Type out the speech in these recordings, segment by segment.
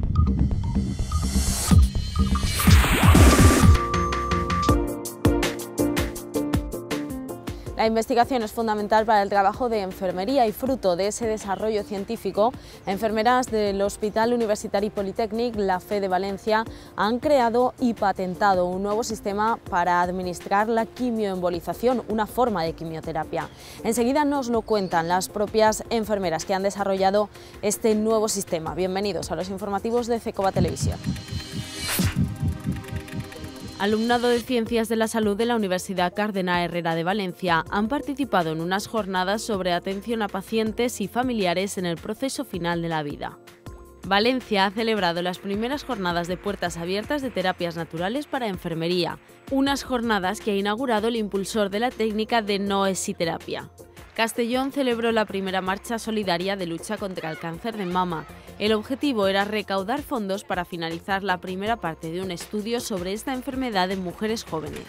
thank you La investigación es fundamental para el trabajo de enfermería y fruto de ese desarrollo científico, enfermeras del Hospital Universitario Politécnico La Fe de Valencia han creado y patentado un nuevo sistema para administrar la quimioembolización, una forma de quimioterapia. Enseguida nos lo cuentan las propias enfermeras que han desarrollado este nuevo sistema. Bienvenidos a los informativos de CECOBA Televisión. Alumnado de Ciencias de la Salud de la Universidad Cardenal Herrera de Valencia han participado en unas jornadas sobre atención a pacientes y familiares en el proceso final de la vida. Valencia ha celebrado las primeras jornadas de puertas abiertas de terapias naturales para enfermería, unas jornadas que ha inaugurado el impulsor de la técnica de noesiterapia. Castellón celebró la primera marcha solidaria de lucha contra el cáncer de mama el objetivo era recaudar fondos para finalizar la primera parte de un estudio sobre esta enfermedad en mujeres jóvenes.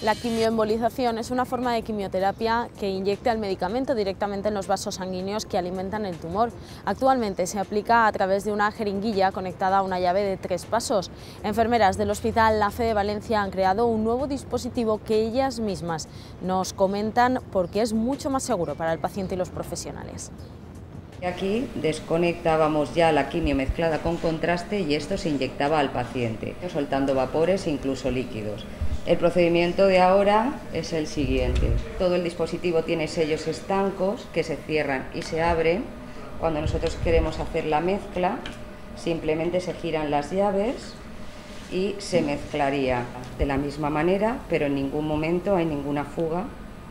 La quimioembolización es una forma de quimioterapia que inyecta el medicamento directamente en los vasos sanguíneos que alimentan el tumor. Actualmente se aplica a través de una jeringuilla conectada a una llave de tres pasos. Enfermeras del Hospital La Fe de Valencia han creado un nuevo dispositivo que ellas mismas nos comentan porque es mucho más seguro para el paciente y los profesionales. Aquí desconectábamos ya la quimio mezclada con contraste y esto se inyectaba al paciente, soltando vapores e incluso líquidos. El procedimiento de ahora es el siguiente. Todo el dispositivo tiene sellos estancos que se cierran y se abren. Cuando nosotros queremos hacer la mezcla, simplemente se giran las llaves y se mezclaría de la misma manera, pero en ningún momento hay ninguna fuga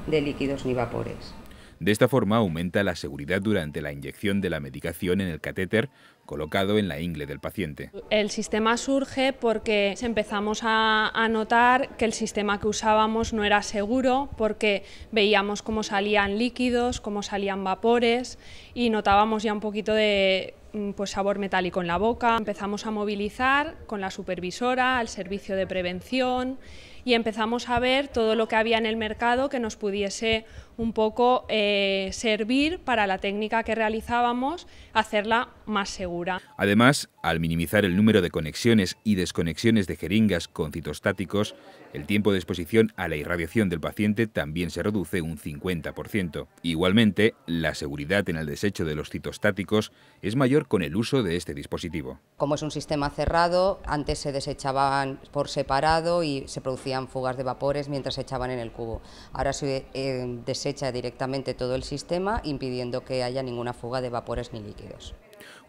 de líquidos ni vapores. De esta forma aumenta la seguridad durante la inyección de la medicación en el catéter colocado en la ingle del paciente. El sistema surge porque empezamos a, notar que el sistema que usábamos no era seguro porque veíamos cómo salían líquidos, cómo salían vapores y notábamos ya un poquito de mm, pues, sabor metálico en la boca. Empezamos a movilizar con la supervisora, al servicio de prevención y empezamos a ver todo lo que había en el mercado que nos pudiese un poco eh, servir para la técnica que realizábamos, hacerla más segura. Además, al minimizar el número de conexiones y desconexiones de jeringas con citostáticos, el tiempo de exposición a la irradiación del paciente también se reduce un 50%. Igualmente, la seguridad en el desecho de los citostáticos es mayor con el uso de este dispositivo. Como es un sistema cerrado, antes se desechaban por separado y se producían fugas de vapores mientras se echaban en el cubo. Ahora se eh, desecha directamente todo el sistema impidiendo que haya ninguna fuga de vapores ni líquidos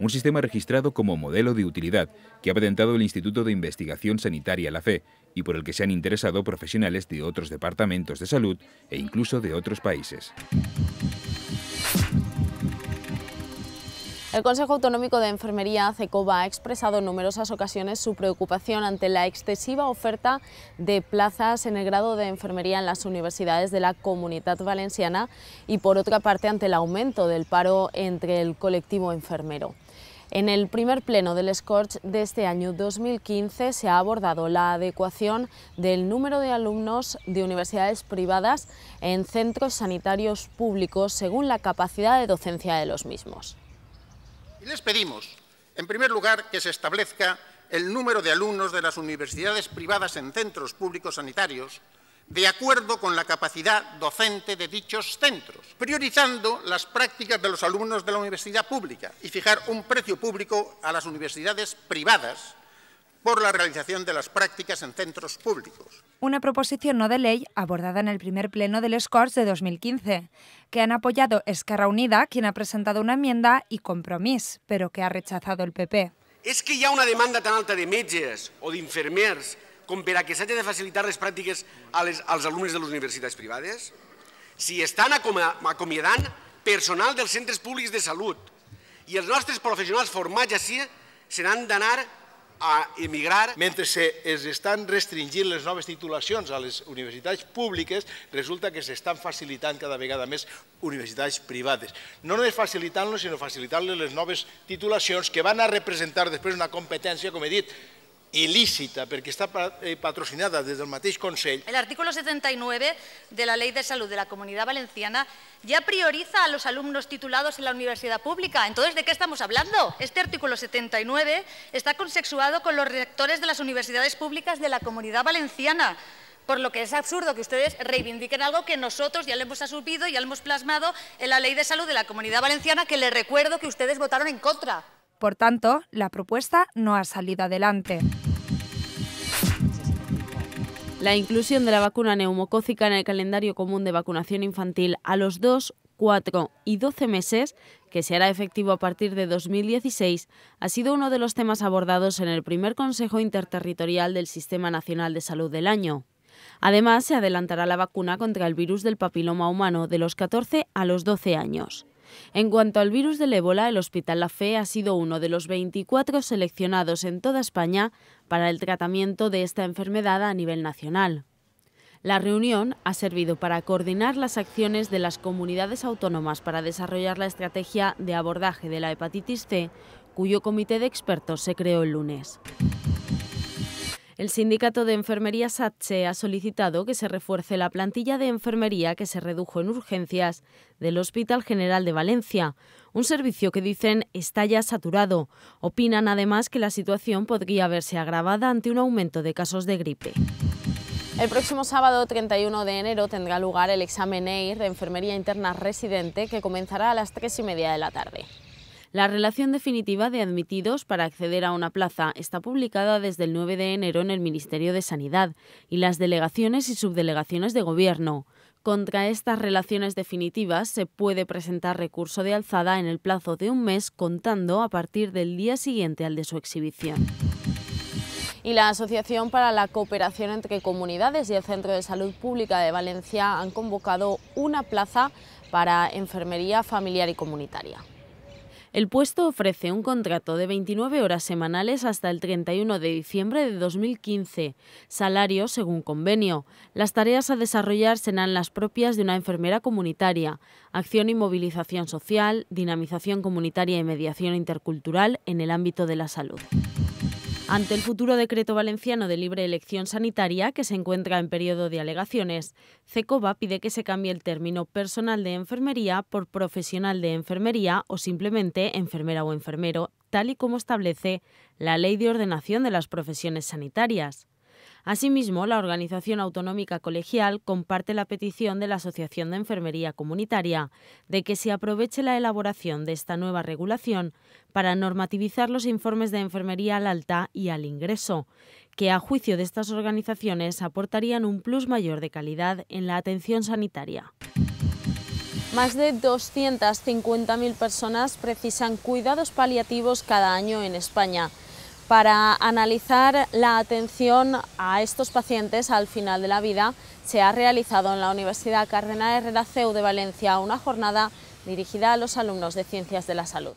un sistema registrado como modelo de utilidad que ha patentado el Instituto de Investigación Sanitaria La FE y por el que se han interesado profesionales de otros departamentos de salud e incluso de otros países. El Consejo Autonómico de Enfermería, CECOBA, ha expresado en numerosas ocasiones su preocupación ante la excesiva oferta de plazas en el grado de enfermería en las universidades de la Comunidad Valenciana y, por otra parte, ante el aumento del paro entre el colectivo enfermero. En el primer pleno del Scorch de este año 2015 se ha abordado la adecuación del número de alumnos de universidades privadas en centros sanitarios públicos según la capacidad de docencia de los mismos. Y les pedimos, en primer lugar, que se establezca el número de alumnos de las universidades privadas en centros públicos sanitarios de acuerdo con la capacidad docente de dichos centros, priorizando las prácticas de los alumnos de la universidad pública y fijar un precio público a las universidades privadas por la realización de las prácticas en centros públicos. Una proposición no de ley abordada en el primer pleno del SCORS de 2015, que han apoyado Esquerra Unida, quien ha presentado una enmienda, y Compromís, pero que ha rechazado el PP. Es que ya una demanda tan alta de metges o de enfermeros com per a que s'hagi de facilitar les pràctiques als alumnes de les universitats privades? Si estan acomiadant personal dels centres públics de salut i els nostres professionals formats així se n'han d'anar a emigrar... Mentre es estan restringint les noves titulacions a les universitats públiques, resulta que s'estan facilitant cada vegada més universitats privades. No només facilitant les sinó facilitant-les les noves titulacions que van a representar després una competència, com he dit, Ilícita, porque está eh, patrocinada desde el mateix Consell... El artículo 79 de la Ley de Salud de la Comunidad Valenciana ya prioriza a los alumnos titulados en la universidad pública. Entonces, ¿de qué estamos hablando? Este artículo 79 está consexuado con los rectores de las universidades públicas de la Comunidad Valenciana por lo que es absurdo que ustedes reivindiquen algo que nosotros ya le hemos asumido, ya lo hemos plasmado en la Ley de Salud de la Comunidad Valenciana, que les recuerdo que ustedes votaron en contra. Por tanto, la propuesta no ha salido adelante. La inclusión de la vacuna neumocócica en el calendario común de vacunación infantil a los 2, 4 y 12 meses, que se hará efectivo a partir de 2016, ha sido uno de los temas abordados en el primer Consejo Interterritorial del Sistema Nacional de Salud del año. Además, se adelantará la vacuna contra el virus del papiloma humano de los 14 a los 12 años. En cuanto al virus del ébola, el Hospital La Fe ha sido uno de los 24 seleccionados en toda España para el tratamiento de esta enfermedad a nivel nacional. La reunión ha servido para coordinar las acciones de las comunidades autónomas para desarrollar la estrategia de abordaje de la hepatitis C, cuyo comité de expertos se creó el lunes. El sindicato de enfermería SATSE ha solicitado que se refuerce la plantilla de enfermería que se redujo en urgencias del Hospital General de Valencia, un servicio que dicen está ya saturado. Opinan además que la situación podría verse agravada ante un aumento de casos de gripe. El próximo sábado 31 de enero tendrá lugar el examen EIR de Enfermería Interna Residente que comenzará a las 3 y media de la tarde. La relación definitiva de admitidos para acceder a una plaza está publicada desde el 9 de enero en el Ministerio de Sanidad y las delegaciones y subdelegaciones de Gobierno. Contra estas relaciones definitivas se puede presentar recurso de alzada en el plazo de un mes contando a partir del día siguiente al de su exhibición y la Asociación para la Cooperación entre Comunidades y el Centro de Salud Pública de Valencia han convocado una plaza para enfermería familiar y comunitaria. El puesto ofrece un contrato de 29 horas semanales hasta el 31 de diciembre de 2015, salario según convenio. Las tareas a desarrollar serán las propias de una enfermera comunitaria, acción y movilización social, dinamización comunitaria y mediación intercultural en el ámbito de la salud. Ante el futuro decreto valenciano de libre elección sanitaria, que se encuentra en periodo de alegaciones, CECOBA pide que se cambie el término personal de enfermería por profesional de enfermería o simplemente enfermera o enfermero, tal y como establece la Ley de Ordenación de las Profesiones Sanitarias. Asimismo, la organización autonómica colegial comparte la petición de la Asociación de Enfermería Comunitaria de que se aproveche la elaboración de esta nueva regulación para normativizar los informes de enfermería al alta y al ingreso, que a juicio de estas organizaciones aportarían un plus mayor de calidad en la atención sanitaria. Más de 250.000 personas precisan cuidados paliativos cada año en España. Para analizar la atención a estos pacientes al final de la vida, se ha realizado en la Universidad Cardenal Herrera CEU de Valencia una jornada dirigida a los alumnos de Ciencias de la Salud.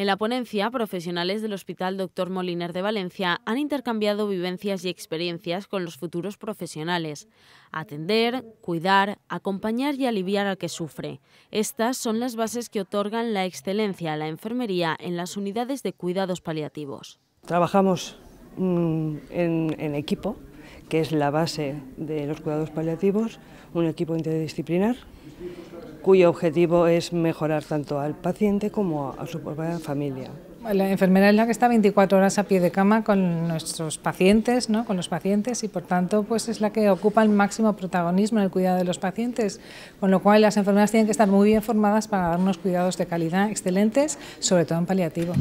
En la ponencia, profesionales del Hospital Dr. Moliner de Valencia han intercambiado vivencias y experiencias con los futuros profesionales. Atender, cuidar, acompañar y aliviar al que sufre. Estas son las bases que otorgan la excelencia a la enfermería en las unidades de cuidados paliativos. Trabajamos mm, en equipo, que es la base de los cuidados paliativos, un equipo interdisciplinar cuyo objetivo es mejorar tanto al paciente como a su propia familia. La enfermera es la que está 24 horas a pie de cama con nuestros pacientes, ¿no? con los pacientes y por tanto pues es la que ocupa el máximo protagonismo en el cuidado de los pacientes, con lo cual las enfermeras tienen que estar muy bien formadas para dar unos cuidados de calidad excelentes, sobre todo en paliativos.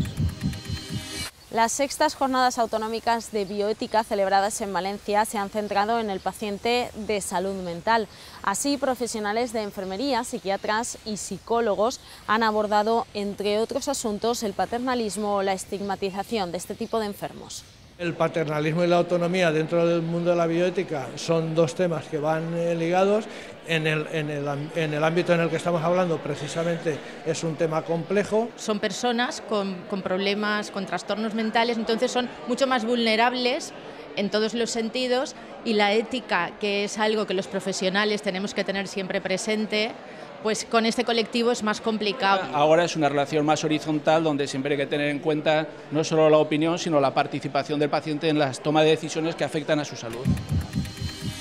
Las sextas jornadas autonómicas de bioética celebradas en Valencia se han centrado en el paciente de salud mental. Así, profesionales de enfermería, psiquiatras y psicólogos han abordado, entre otros asuntos, el paternalismo o la estigmatización de este tipo de enfermos. El paternalismo y la autonomía dentro del mundo de la bioética son dos temas que van eh, ligados. En el, ámbito en el que estamos hablando precisamente es un tema complejo. Son personas con, con problemas, con trastornos mentales, entonces son mucho más vulnerables en todos los sentidos y la ética, que es algo que los profesionales tenemos que tener siempre presente, pues con este colectivo es más complicado. Ahora es una relación más horizontal donde siempre hay que tener en cuenta no solo la opinión, sino la participación del paciente en las tomas de decisiones que afectan a su salud.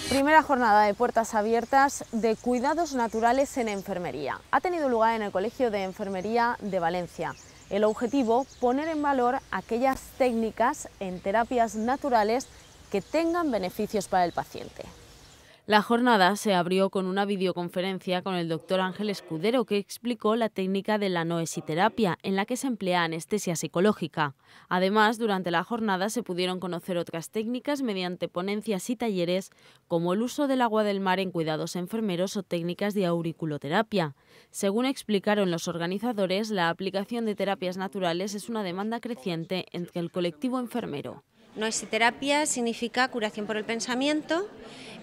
Primera jornada de puertas abiertas de cuidados naturales en enfermería. Ha tenido lugar en el Colegio de Enfermería de Valencia. El objetivo, poner en valor aquellas técnicas en terapias naturales que tengan beneficios para el paciente. La jornada se abrió con una videoconferencia con el doctor Ángel Escudero que explicó la técnica de la noesiterapia en la que se emplea anestesia psicológica. Además, durante la jornada se pudieron conocer otras técnicas mediante ponencias y talleres como el uso del agua del mar en cuidados enfermeros o técnicas de auriculoterapia. Según explicaron los organizadores, la aplicación de terapias naturales es una demanda creciente entre el colectivo enfermero. Noesiterapia significa curación por el pensamiento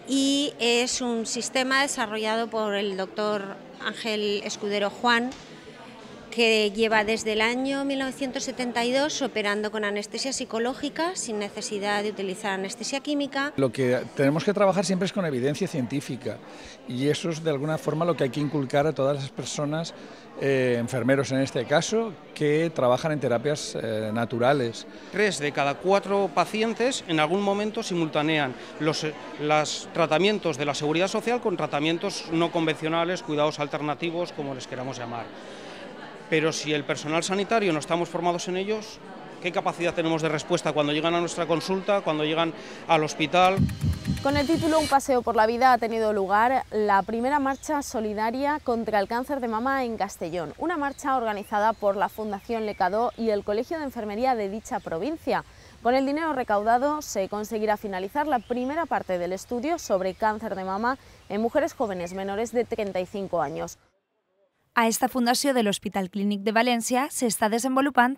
y es un sistema desarrollado por el doctor Ángel Escudero Juan, que lleva desde el año 1972 operando con anestesia psicológica sin necesidad de utilizar anestesia química. Lo que tenemos que trabajar siempre es con evidencia científica y eso es de alguna forma lo que hay que inculcar a todas las personas, eh, enfermeros en este caso, que trabajan en terapias eh, naturales. Tres de cada cuatro pacientes en algún momento simultanean los eh, tratamientos de la seguridad social con tratamientos no convencionales, cuidados alternativos, como les queramos llamar. Pero si el personal sanitario no estamos formados en ellos, ¿qué capacidad tenemos de respuesta cuando llegan a nuestra consulta, cuando llegan al hospital? Con el título Un paseo por la vida ha tenido lugar la primera marcha solidaria contra el cáncer de mama en Castellón, una marcha organizada por la Fundación Lecadó y el Colegio de Enfermería de dicha provincia. Con el dinero recaudado se conseguirá finalizar la primera parte del estudio sobre cáncer de mama en mujeres jóvenes menores de 35 años. A esta fundació de l'Hospital Clínic de València s'està desenvolupant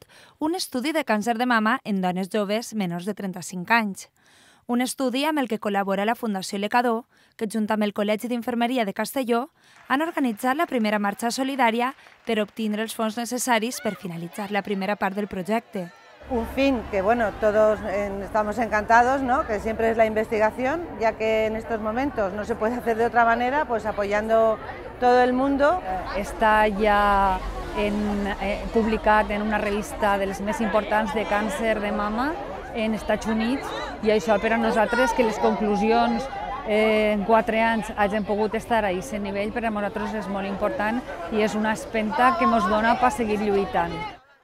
un estudi de càncer de mama en dones joves menors de 35 anys. Un estudi amb el que col·labora la Fundació Lecadó, que junt amb el Col·legi d'Infermeria de Castelló han organitzat la primera marxa solidària per obtenir els fons necessaris per finalitzar la primera part del projecte. Un fin que bueno, todos estamos encantados, ¿no? que siempre es la investigación, ya que en estos momentos no se puede hacer de otra manera, pues apoyando todo el mundo. Está ya en, eh, publicat en una revista dels més importants de càncer de mama en Estats Units i això per a nosaltres que les conclusions eh, en quatre anys hagin pogut estar a aquest nivell per a nosaltres és molt important i és una espenta que ens dona per seguir lluitant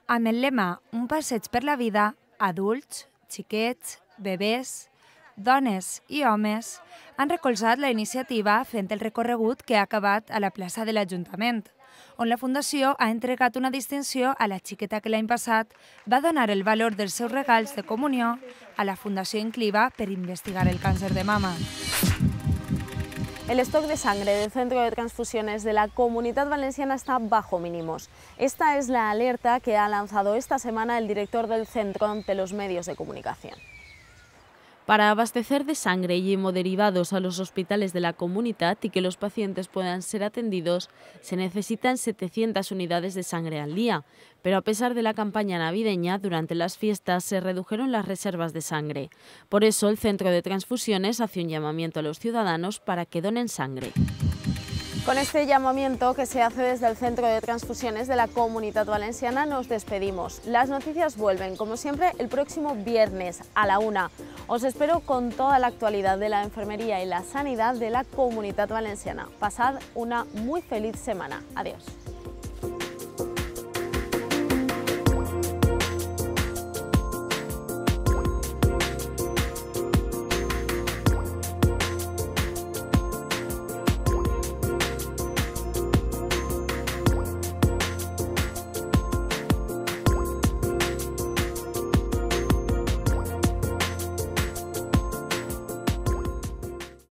amb el lema Un passeig per la vida, adults, xiquets, bebès, dones i homes han recolzat la iniciativa fent el recorregut que ha acabat a la plaça de l'Ajuntament, on la Fundació ha entregat una distinció a la xiqueta que l'any passat va donar el valor dels seus regals de comunió a la Fundació Incliva per investigar el càncer de mama. El stock de sangre del Centro de Transfusiones de la Comunidad Valenciana está bajo mínimos. Esta es la alerta que ha lanzado esta semana el director del centro ante los medios de comunicación para abastecer de sangre y hemoderivados a los hospitales de la comunidad y que los pacientes puedan ser atendidos, se necesitan 700 unidades de sangre al día, pero a pesar de la campaña navideña, durante las fiestas se redujeron las reservas de sangre. Por eso el Centro de Transfusiones hace un llamamiento a los ciudadanos para que donen sangre. Con este llamamiento que se hace desde el Centro de Transfusiones de la Comunidad Valenciana nos despedimos. Las noticias vuelven, como siempre, el próximo viernes a la una. Os espero con toda la actualidad de la enfermería y la sanidad de la Comunidad Valenciana. Pasad una muy feliz semana. Adiós.